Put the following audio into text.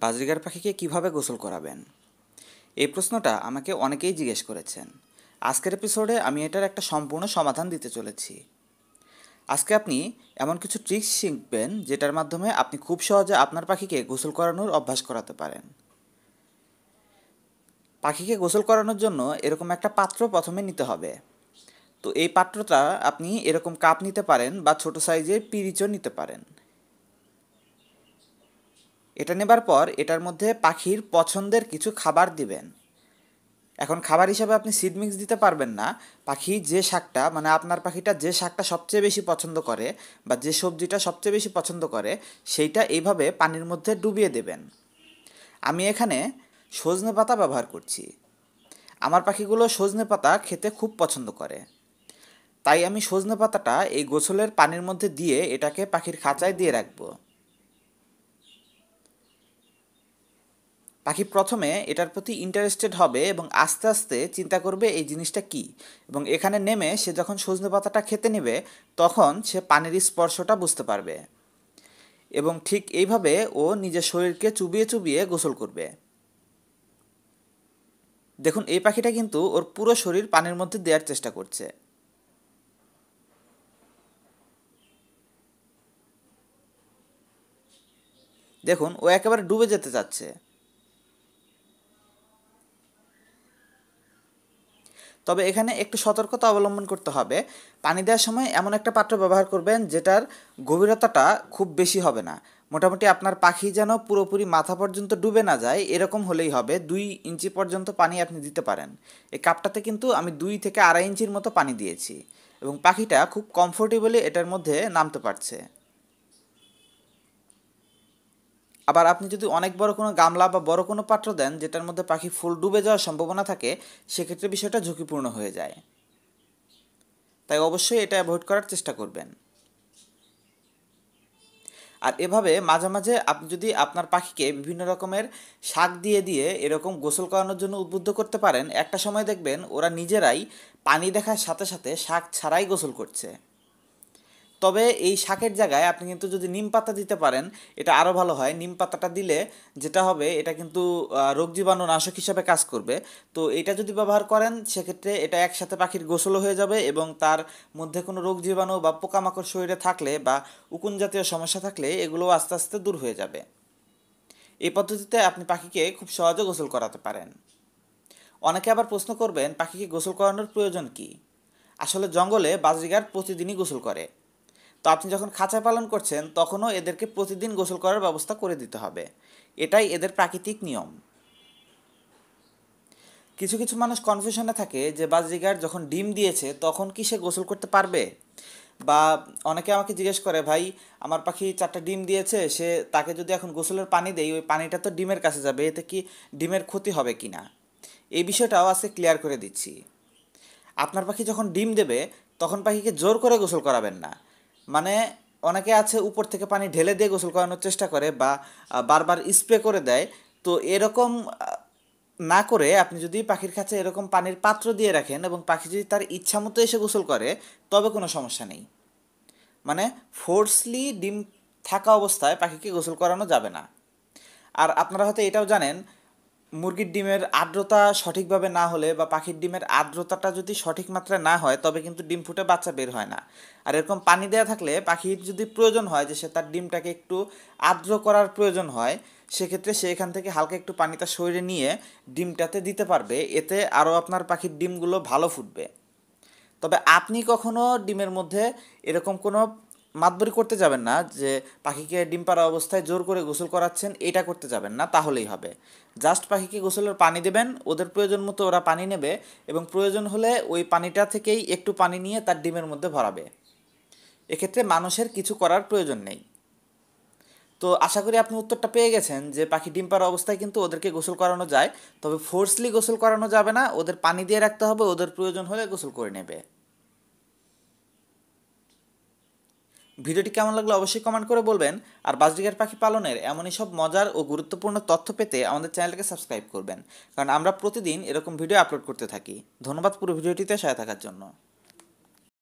budgerigar পাখিকে কিভাবে গোসল করাবেন এই প্রশ্নটা আমাকে অনেকেই জিজ্ঞেস করেছেন আজকের এপিসোডে আমি এটার একটা সম্পূর্ণ সমাধান দিতে চলেছি আজকে আপনি এমন কিছু ট্রিক্স শিখবেন যেটার মাধ্যমে আপনি খুব সহজে আপনার পাখিকে গোসল করানোর অভ্যাস করাতে পারেন পাখিকে গোসল করানোর জন্য এরকম একটা পাত্র প্রথমে নিতে হবে তো এই পাত্রটা আপনি এরকম কাপ নিতে পারেন বা ছোট সাইজের পিরিচও নিতে পারেন এটা নেবার পর এটার মধ্যে পাখির পছন্দের কিছু খাবার দিবেন এখন খাবার হিসাবে আপনি সিড মিক্স দিতে পারবেন না পাখি যে শাকটা মানে আপনার পাখিটা যে শাকটা সবচেয়ে বেশি পছন্দ করে বা যে সবজিটা সবচেয়ে বেশি পছন্দ করে সেইটা এইভাবে পানির মধ্যে ডুবিয়ে দেবেন আমি এখানে সজনে পাতা ব্যবহার করছি আমার পাখিগুলো সজনে পাতা খেতে খুব পছন্দ করে তাই আমি সজনে পাতাটা এই গোসলের পানির মধ্যে দিয়ে এটাকে পাখির খাঁচায় দিয়ে রাখবো পাখি প্রথমে এটার প্রতি ইন্টারেস্টেড হবে এবং আস্তে আস্তে চিন্তা করবে এই জিনিসটা কি এবং এখানে নেমে সে যখন সজনে পাতাটা খেতে নেবে তখন সে পানির স্পর্শটা বুঝতে পারবে এবং ঠিক এইভাবে ও নিজের শরীরকে চুবিয়ে চুবিয়ে গোসল করবে দেখুন এই পাখিটা কিন্তু ওর পুরো শরীর পানির মধ্যে দেওয়ার চেষ্টা করছে দেখুন ও একেবারে ডুবে যেতে চাচ্ছে তবে এখানে একটু সতর্কতা অবলম্বন করতে হবে পানি দেওয়ার সময় এমন একটা পাত্র ব্যবহার করবেন যেটার গভীরতাটা খুব বেশি হবে না মোটামুটি আপনার পাখি যেন পুরোপুরি মাথা পর্যন্ত ডুবে না যায় এরকম হলেই হবে দুই ইঞ্চি পর্যন্ত পানি আপনি দিতে পারেন এই কাপটাতে কিন্তু আমি দুই থেকে আড়াই ইঞ্চির মতো পানি দিয়েছি এবং পাখিটা খুব কমফোর্টেবলি এটার মধ্যে নামতে পারছে আবার আপনি যদি অনেক বড় কোনো গামলা বা বড় কোনো পাত্র দেন যেটার মধ্যে পাখি ফুল ডুবে যাওয়ার সম্ভাবনা থাকে সেক্ষেত্রে বিষয়টা ঝুঁকিপূর্ণ হয়ে যায় তাই অবশ্যই এটা অ্যাভয়েড করার চেষ্টা করবেন আর এভাবে মাঝে মাঝে আপনি যদি আপনার পাখিকে বিভিন্ন রকমের শাক দিয়ে দিয়ে এরকম গোসল করানোর জন্য উদ্বুদ্ধ করতে পারেন একটা সময় দেখবেন ওরা নিজেরাই পানি দেখার সাথে সাথে শাক ছাড়াই গোসল করছে তবে এই শাকের জায়গায় আপনি কিন্তু যদি নিম পাতা দিতে পারেন এটা আরও ভালো হয় নিম পাতাটা দিলে যেটা হবে এটা কিন্তু রোগ জীবাণু নাশক হিসাবে কাজ করবে তো এটা যদি ব্যবহার করেন সেক্ষেত্রে এটা একসাথে পাখির গোসলও হয়ে যাবে এবং তার মধ্যে কোনো রোগ জীবাণু বা পোকামাকড় শরীরে থাকলে বা উকুন জাতীয় সমস্যা থাকলে এগুলো আস্তে আস্তে দূর হয়ে যাবে এই পদ্ধতিতে আপনি পাখিকে খুব সহজে গোসল করাতে পারেন অনেকে আবার প্রশ্ন করবেন পাখিকে গোসল করানোর প্রয়োজন কি আসলে জঙ্গলে বাজরিগার প্রতিদিনই গোসল করে তো আপনি যখন খাঁচা পালন করছেন তখনও এদেরকে প্রতিদিন গোসল করার ব্যবস্থা করে দিতে হবে এটাই এদের প্রাকৃতিক নিয়ম কিছু কিছু মানুষ কনফিউশনে থাকে যে বাজরিগার যখন ডিম দিয়েছে তখন কি সে গোসল করতে পারবে বা অনেকে আমাকে জিজ্ঞেস করে ভাই আমার পাখি চারটা ডিম দিয়েছে সে তাকে যদি এখন গোসলের পানি দেয় ওই পানিটা তো ডিমের কাছে যাবে এতে কি ডিমের ক্ষতি হবে কি না এই বিষয়টাও আজকে ক্লিয়ার করে দিচ্ছি আপনার পাখি যখন ডিম দেবে তখন পাখিকে জোর করে গোসল করাবেন না মানে অনেকে আছে উপর থেকে পানি ঢেলে দিয়ে গোসল করানোর চেষ্টা করে বা বারবার স্প্রে করে দেয় তো এরকম না করে আপনি যদি পাখির কাছে এরকম পানির পাত্র দিয়ে রাখেন এবং পাখি যদি তার ইচ্ছা মতো এসে গোসল করে তবে কোনো সমস্যা নেই মানে ফোর্সলি ডিম থাকা অবস্থায় পাখিকে গোসল করানো যাবে না আর আপনারা হয়তো এটাও জানেন মুরগির ডিমের আর্দ্রতা সঠিকভাবে না হলে বা পাখির ডিমের আর্দ্রতাটা যদি সঠিক মাত্রায় না হয় তবে কিন্তু ডিম ফুটে বাচ্চা বের হয় না আর এরকম পানি দেওয়া থাকলে পাখির যদি প্রয়োজন হয় যে সে তার ডিমটাকে একটু আর্দ্র করার প্রয়োজন হয় সেক্ষেত্রে সে এখান থেকে হালকা একটু পানি তার শরীরে নিয়ে ডিমটাতে দিতে পারবে এতে আরও আপনার পাখির ডিমগুলো ভালো ফুটবে তবে আপনি কখনো ডিমের মধ্যে এরকম কোনো মাতবরি করতে যাবেন না যে পাখিকে ডিম পাড়া অবস্থায় জোর করে গোসল করাচ্ছেন এটা করতে যাবেন না তাহলেই হবে জাস্ট পাখিকে গোসলের পানি দেবেন ওদের প্রয়োজন মতো ওরা পানি নেবে এবং প্রয়োজন হলে ওই পানিটা থেকেই একটু পানি নিয়ে তার ডিমের মধ্যে ভরাবে এক্ষেত্রে মানুষের কিছু করার প্রয়োজন নেই তো আশা করি আপনি উত্তরটা পেয়ে গেছেন যে পাখি ডিম পাড়া অবস্থায় কিন্তু ওদেরকে গোসল করানো যায় তবে ফোর্সলি গোসল করানো যাবে না ওদের পানি দিয়ে রাখতে হবে ওদের প্রয়োজন হলে গোসল করে নেবে ভিডিওটি কেমন লাগলো অবশ্যই কমেন্ট করে বলবেন আর বাজরিগার পাখি পালনের এমনই সব মজার ও গুরুত্বপূর্ণ তথ্য পেতে আমাদের চ্যানেলকে সাবস্ক্রাইব করবেন কারণ আমরা প্রতিদিন এরকম ভিডিও আপলোড করতে থাকি ধন্যবাদ পুরো ভিডিওটিতে সহায় থাকার জন্য